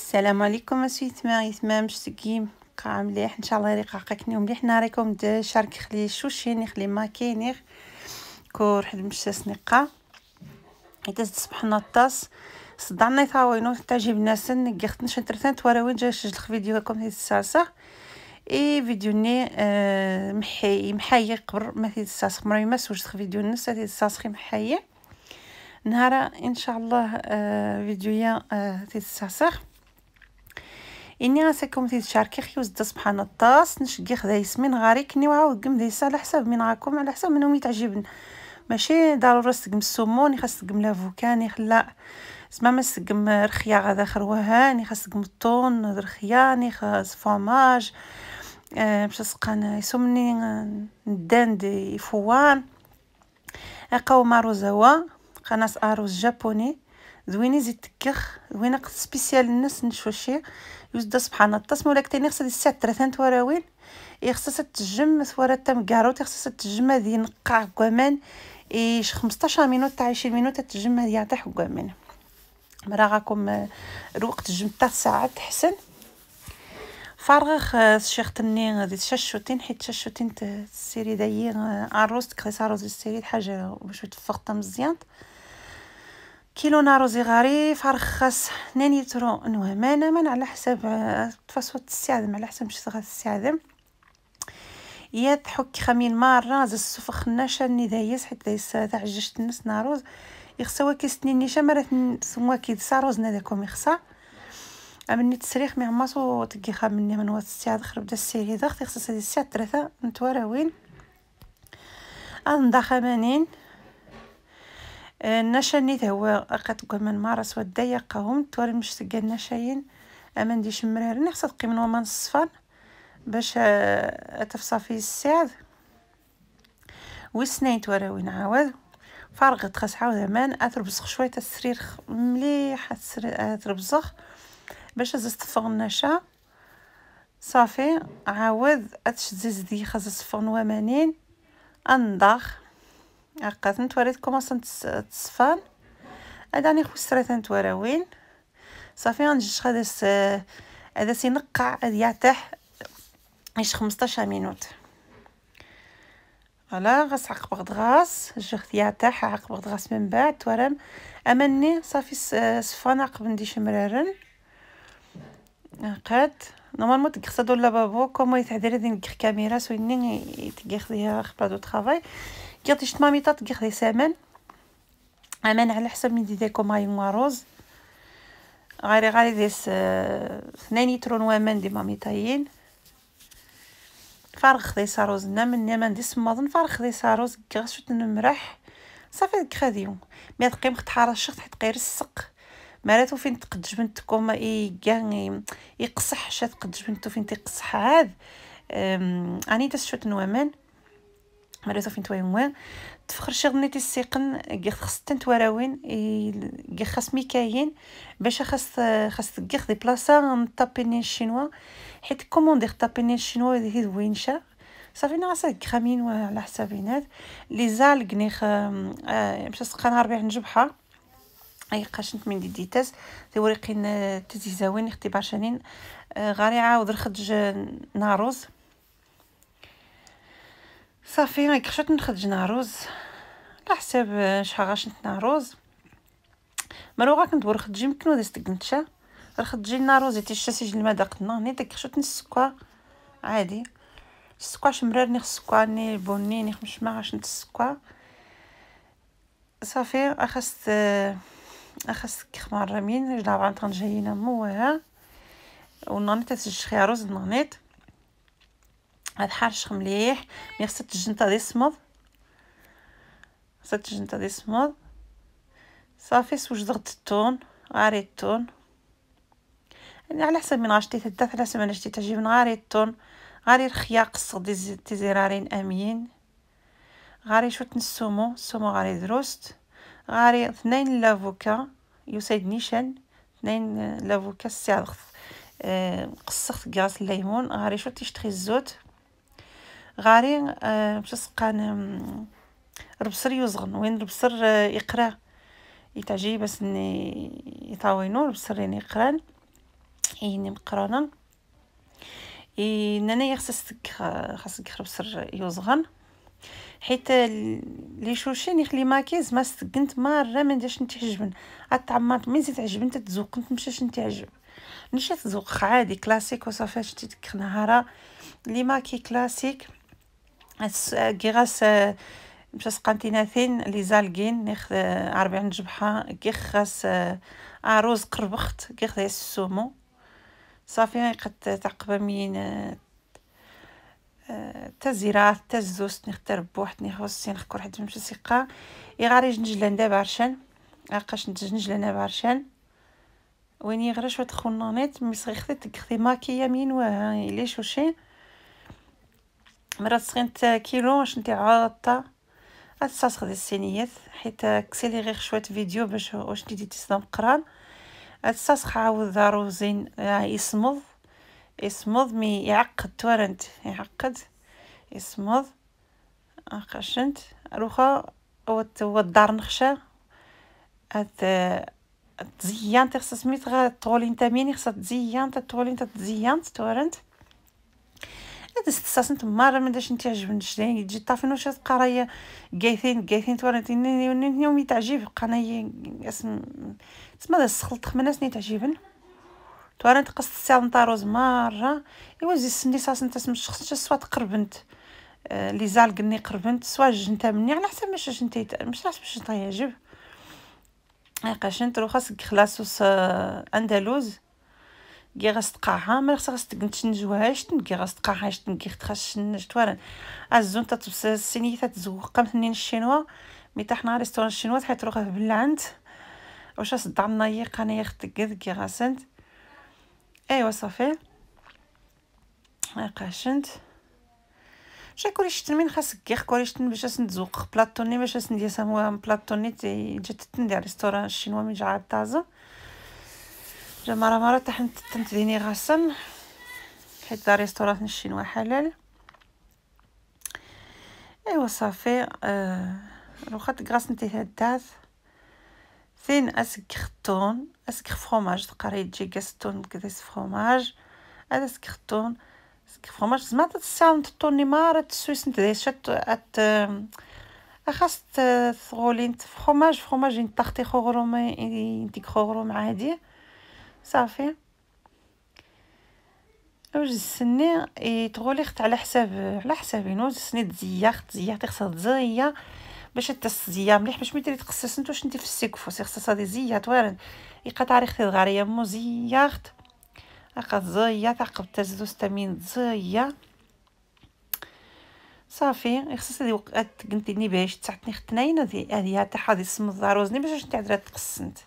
السلام عليكم اسويت ما يتمام شتكي بقى مليح ان شاء الله نيو مليح ناريكم دا شارك خلي شوشيني خلي ماكيني كور حد مش سنقه يتز صبحنا الطاس صدعنا يثاوينو حتى نقي خت نشد ترتان ترثان وين جا شجلخ فيديوكم هذه الساسه اي فيديو ني آه، محي محي قبر ما هذه الساسخ مري ما سوجت فيديو نس هذه الساسخ محي نهار ان شاء الله اه فيديو يا آه، الساسخ إني غنساكم تيتشاركيخ يوز سبحان الطاس نشقي خدايس من غاري كني وعاود ديسا على حساب من غاكم على حساب منهم يتعجبن ماشي ضروري سقم السمون خاص سقم لافوكان لا زعما ما سقم رخيا غادا خروهان خاص سقم الطون رخيا خاص فوماج آه، باش سقان يسمني ندان دي فوان قوما روزوا قناص اروز جابوني زويني زيد تكخ زوينه قد سبيسيال الناس نشوشي يوزدا سبحان التصم تاني كتاني خصها السات ثلاثه تواراوين يخصها تجم ثورا تم كاروت يخصها تجم هذه نقع كمان ايش 15 مينوت تاع 20 مينوت تجم هذه يعطي حكمان مراغاكم آه، الوقت تجم تاع ساعات حسن فارغ الشيخ تني غادي تششوتين حيت تششوتين السيري دايي عروست آه، كريس اروز السيري حاجه باش تفقت مزيان كيلو ناروزي غريف رخص حنان يترو انا من على حساب آه، تفصوت السعدم على حساب مش السعدم يا تحك خمين مرة راز السفخ ناشا ني دايس حيت دايس آه، تاع جشت الناس ناروز يخصا واكي سنين نيشا مرة سوا كي ساروز ناداكم يخصا أمني تسريخ مي عماسو تكي خامني مني من واد السعد خرب دا السيري ضغط يخصا سادي السعد ثلاثة نتوارا وين أندخمانين نشانيت هو قد من مارس والضيقة توري مش مشتقة نشاين أما نديش مرهر نخصة قيمن وما نصفر باش آه، في السعد وسنين وين عاود فارغت خاص عاود امان اتربزخ شويه السرير مليح اتربزخ باش ززت فوق النشا صافي عاود اتشزيز دي خاص فوق ومانين انضخ هكا نتوريت كومونسون تصفان هاداني خسرت نتوراوين صافي غنجش هذا هذا سينقع هذا يعتاح ايش 15 مينوت فوالا غاس عقب غدغاس جوغ يعتاح عقب غدغاس من بعد توارم امني صافي صفان عقب ندي شمرارن قاد نورمالمون تقصدو اللبابو كومو هاذي نكخ كاميرا سويني تقيخ ليها خبرا دو ترافاي كيطيش ماميطا تقيخ سامان امان على حسب من ديكو ماي ماروز غير غاري ديس اثنين يترون وامان دي ماميطايين فارغ نعم، نعم، دي ساروز من نمان دي سماضن فارغ دي ساروز كيغ شوت نمرح صافي ديك خاديو مي تقيم تحار الشخص حيت تقي رسق مراتو فين تقد جبنتكم اي كان يقصح شات قد جبنتو فين تيقصح عاد اني تشوت نوامان مريتو فين توا وين تفخر شغلني تيسيقن كي خص تنتوراوين كي خص ميكاين باش خص خص كي خدي بلاصه نطابيني الشينوا حيت كوموندي طابيني الشينوا هي وينشا صافي ناقصه كخامين على حسابينات لي زالق نيخ مشا آه، سقان ربيع نجبحه اي قاشنت من دي ديتاس وريقين آه، تزيزاوين اختبار شنين آه، غاري عاود رخدج ناروز صافي غير كرشت نخدج نعرز على حساب شحال غاشنت نعرز مروغا كندور خدجي يمكن ودي استقنتشا رخدجي تي الشاسيج سجل ما داقنا ني داك كرشت نسكوا عادي السكوا شمرار ني خسكوا ني بوني ني خمش ما غاش نتسكوا صافي اخست اخست كخمار رمين جلابا نتغنجينا موها ونانيت تسجل خيارو روز نانيت هاد حارش مليح مي خصها الجنطه دي سمض خصها الجنطه دي سمض صافي سوج ضغط التون غاري التون يعني على حسب من غاشتي تدات على حسب من غشتي من غاري التون غاري رخيا قصق دي تزرارين اميين غاري شوت السومو السومو غاري دروست غاري اثنين لافوكا يسيد نيشان اثنين لافوكا السعر آه، قصخت كاس الليمون غاري شوت تشتري الزوت غاري آه، باش سقان البصر يوزغن وين البصر آه، يقرا يتعجي بس ني يطاوينو البصر يعني يقران يعني مقرانا اننا خاصك خاصك البصر يوزغن حيت لي شوشين يخلي ماكيز ما استقنت مارة ما نديرش حجبن اتعمرت من زيد عجبن تتزوق كنت مشاش عجب نشات تزوق عادي كلاسيك وصافي شتي ديك نهارا لي ماكي كلاسيك كيغاس باش سقانتينا ناثين لي زالكين نخ عربي عند جبحه كي خاص اروز قربخت كي خدا السومو صافي قد تعقب مين تا تزوس تا نختار بوحد نخص نخكر حد نمشي سيقا يغاري جنجلان دابا عرشان عقاش نجلان دابا عرشان وين يغرش شويه خنانات مي صغي خديت خدي مين وها الا مرة سخنت كيلو نتي عاطة عاد غتستسخ ديال الصينيات حيت كسيلي غير شويه فيديو باش واش ديتي تصدم قران غتستسخ عاود روزين يصمض يصمض مي يعقد توارنت يعقد يصمض خشنت روخا هو الدار نخشة هاد تزيان تخص سميت غا تغولين ميني خصها تزيان تا تتزيان تورنت دزت ساسن تما ما داش تعجبني شلاين تجي طافي نوشه تبقى رايا قايثين قايثين تورنتيني يومي تعجب قناي اسم تسمى هذا السخلط خمناس ني تعجبن تورنت قصت الساعة نطاروز مرة ايوا زي سني انت اسم الشخص سوا تقربنت آه، لي زال قني قربنت سوا جنتا مني على حسب مش انت مش على باش شنطا يعجب قاشنت رو خاصك خلاصوس آه، اندلوز كي غسقعها ما خصها تنجوهاش تنكي غسقعهاش تنكي خاص نجتوارن الزون تتبس الصينيه تتزوق منين الشينوا مي تحنا ريستوران الشينوا حيت روح بلعند واش صدع النايق انا يخت كي غاسنت ايوا صافي قاشنت جا كوريشتن من خاصك كيخ كوريشتن باش نتزوق بلاطوني باش ندير سامو بلاطوني تي جات تندير ريستوران الشينوا من جا عطازه جا مرة مرة حتى حنت تمتديني حيت دار ريستورات الشينوا حلال ايوا صافي آه روخات غاسنتي هدات ثين اسك خطون اسك فروماج تقري تجي غاستون كديس فروماج هذا اسك خطون اسك فروماج زعما تتساوند تطوني مارة تسويس نتدي شات ات آه، اخاص تغولين فروماج فروماج انت تختي خغرو ما انت خغرو عادي صافي وجد السني يتغولي خت على حساب على حسابي نوز السني تزيا خت تزيا تيخصها تزيا باش تزيا مليح باش ملي تقصص نتوش نتي في السيكفو خصها هادي زيا توارن لي ختي الغارية مو زيا خت اقا زيا تعقب تزدو ستامين زيا صافي خصها هادي وقت قنتيني باش تسعتني ختناين هادي هادي تاع هادي سم الزاروزني باش نتعدرات تقسنت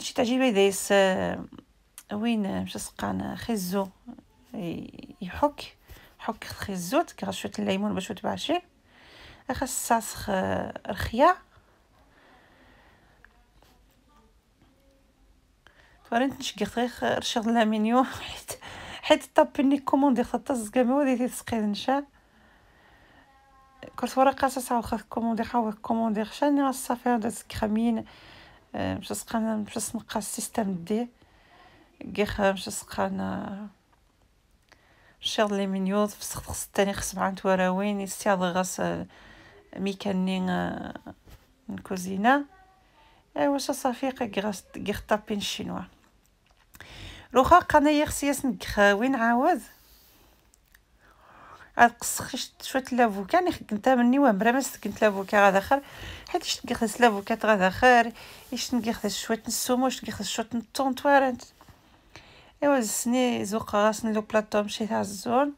شي تعجبي ديس آه، وين مشى آه، سقان خيزو يحك حك خيزو تكرا شويه الليمون باش تبعشي خاص ساسخ رخيا آه، فرنت نشكي خيخ رشغ لامينيو حيت حيت طابني كوموندي خطا و ودي تسقي نشا كرت ورقه ساعه واخا كوموندي حاول كوموندي خشاني صافي ودات كرامين مشا سقانا مش سنقى السيستم دي كيخ مشا سقانا شغل لي مينيوت فسخت خص تاني خص مع توراوين يستيعض غاس آه، ميكاني آه، نكوزينا ايوا شا صافي غاس غير طابين شينوا روخا قنايا خصيا آه، وين عاوز غتقص شويه لافوكا انا خدمتها مني برا ما سكنت لافوكا غادا خير حيت شت كيخلص لافوكا غادا خير اش شويه السومو شت كيخلص شويه الطون توارنت ايوا زسني زوقا غاسن لو بلاطو مشيت عالزون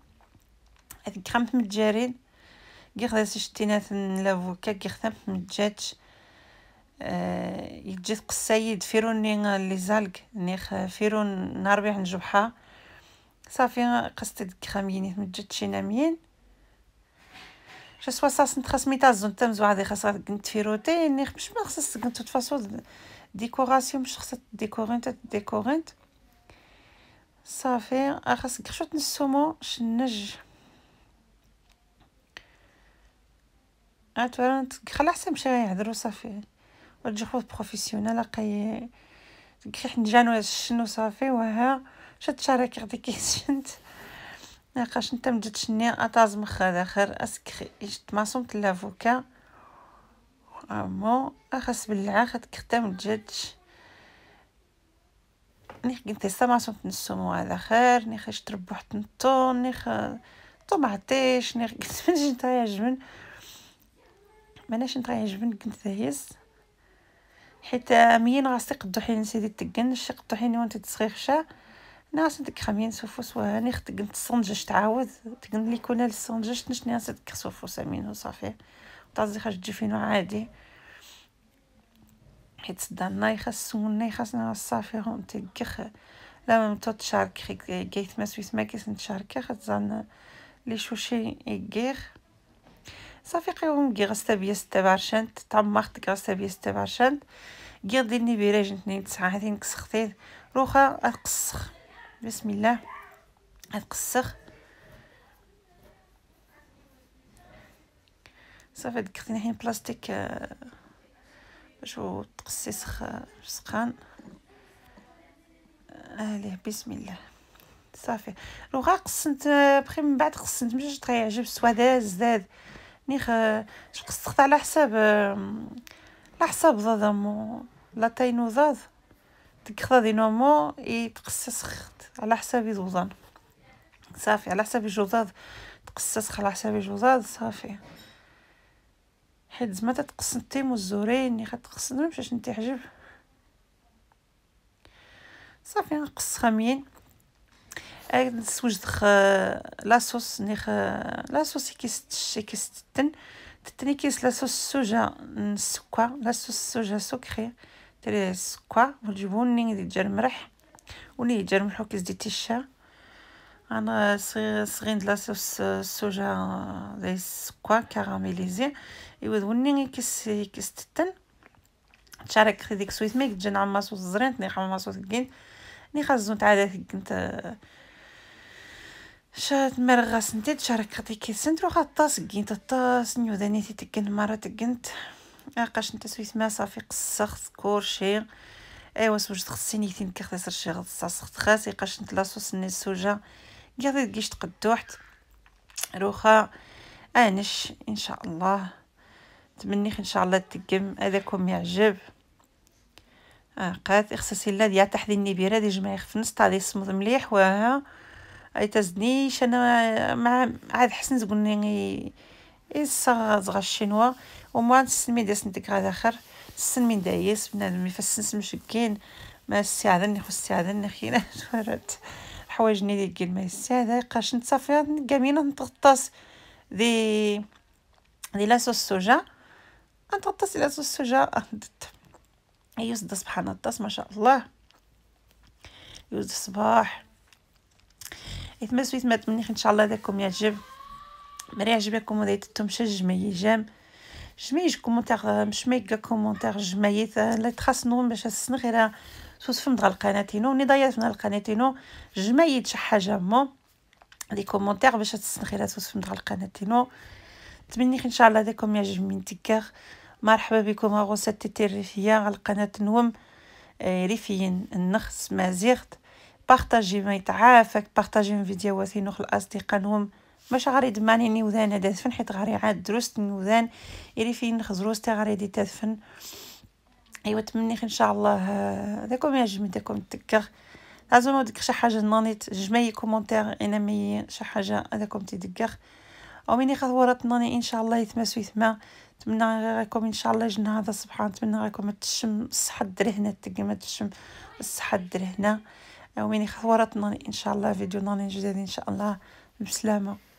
هذيك خمت متجارين كي خدس شتينات لافوكا كي خدمت متجاتش أه يجي قصايد فيرون لي زالك نيخ فيرون نهار بيح نجبحها صافي قصتي ديك خاميين تمجد شي ناميين جسوا ساس نتخس ميتازو نتمز واحد خاصها كنت فيروتي ني مش ما خصك كنت تفاصو ديكوراسيون مش خصك ديكورين تا ديكورين صافي خاص كشوت نسومو شنج اتورا خلا حسن مشى يهضروا صافي وتجي خو بروفيسيونيل اقي كي حنجانو شنو صافي وها شت شارك غدي كيشنت ناقاش نتا مجدشني اطاز مخا هذا خير اسكخي ما صمت لافوكا امو اخس بالله خد كختا مجدش نيخ قنتي سما صوم تنسومو هذا خير نيخ تربو حتى نطون نيخ طوماطيش نيخ قنت من جنتا يعجبن ماناش نتا يعجبن قنت ذهيز حيت مين غاسي قدو حين سيدي تقن شي قدو حين وانت شا ناسدك خمين سوفوس وهاني قلت الصنجش تعاود تقن لي كنا الصنجش نش ناسدك سوفوس منه صافي تعزي خرج جفينو عادي حيت دان نايخا السمون نايخا سنا صافي هم تكخ لا مام تو تشارك خيك جيت ما سويس ما كيس نتشارك زان لي شوشي يغير صافي قيوم كي غستا بيا ستة تعمر ختك غستا بيا ستة بعشرين كي غدي نتنين تسعة هاتين كسختين روخا أقصخ بسم الله غتقسخ صافي دكرتينا حين بلاستيك باش تقصي سخ سخان عليه بسم الله صافي لوغا قصنت بخي من بعد مشاش باش تيعجب سوادا زداد نيخ قسخت على حساب على حساب ضضمو لا تاينو ضاض تكخذ تقصي سخت على حسابي زوزان صافي على حسابي جوزاض تقصص على حسابي جوزاض صافي حيت زعما تتقص التيم والزورين اللي غتقصهم باش انت حجب صافي نقص خاميين نسوج خ لاصوص ني خ لاصوص كيست تن تتني كيس لاصوص سوجا نسكوا لاصوص سوجا سكري تري السكر والجبن ديال الملح وني جرم حكيز دي تيشا انا صغين دلا سوس سوجا زي سكوا كاراميليزي يود وني كيس كيس تتن تشارك خديك سويت ميك جن عم ماسو زرين تني عم ماسو تقين ني خازون تعاد كنت شات مرغس نتي تشارك خديك كيس تروح الطاس قين الطاس نيو داني تي تقنت مرة تكنت اقاش نتا سويت ما صافي سكور كورشي ايوا سوجت خصني كثير كيختصر شي غد ساسخت خاسي قاش نتلاصو سني السوجه قاعدة كيش تقدوحت روخا انش ان شاء الله تمنيخ ان شاء الله تقم هذاكم يعجب اه قات اخصاصي لا ديال تحدي النبيره دي جمايخ في نص تاع يصمد مليح وها اي تزنيش انا مع عاد حسن تقولني اي صغ زغ الشينوا وموان تسمي ديس ندك غاد اخر السن من دايس بنادم يفسس مشكين ما استعذن خو استعذن خينا ورات الحوايج اللي ديال ما يستعذ قاش نتصافي كامينا نتغطاس دي دي لاصوص سوجا نتغطاس لا صوص سوجا يوزد سبحان الله ما شاء الله يوزد الصباح إذا ما تمنيخ ان شاء الله داكم يعجب مري يعجبكم ودا يتتم شجم يجام جميج كومونتير مشميكا كومونتير جمايث لا نو باش السن سوس توصفم دغ القناتينو ني ضيعت من القناتينو جمايت شي حاجه مو لي كومونتير باش تسن سوس توصفم دغ القناتينو تمني ان شاء الله داكم يعجب من تيكر مرحبا بكم غوسات الترفيه على القناه نوم آه، ريفيين النخس مازيغت بارطاجي ما يتعافك بارطاجي فيديوهاتي نوخ الاصدقاء نوم باش غاري دماني نوذان هذا دفن حيت غاري عاد دروست نوذان إلي فين تا غاري دي تدفن ايوا تمنيت ان شاء الله هذاكم يعجبني داكم تذكر لازم ديك شي حاجه نانيت جمعي كومونتير انا مي شي حاجه هذاكم تيدكر او مني خطورات ناني ان شاء الله يتمسو يتما نتمنى راكم ان شاء الله جنا هذا سبحان نتمنى راكم تشم الصحه الدري هنا ما تشم الصحه الدري هنا او مني خطورات ناني ان شاء الله فيديو ناني جديد ان شاء الله بسلامه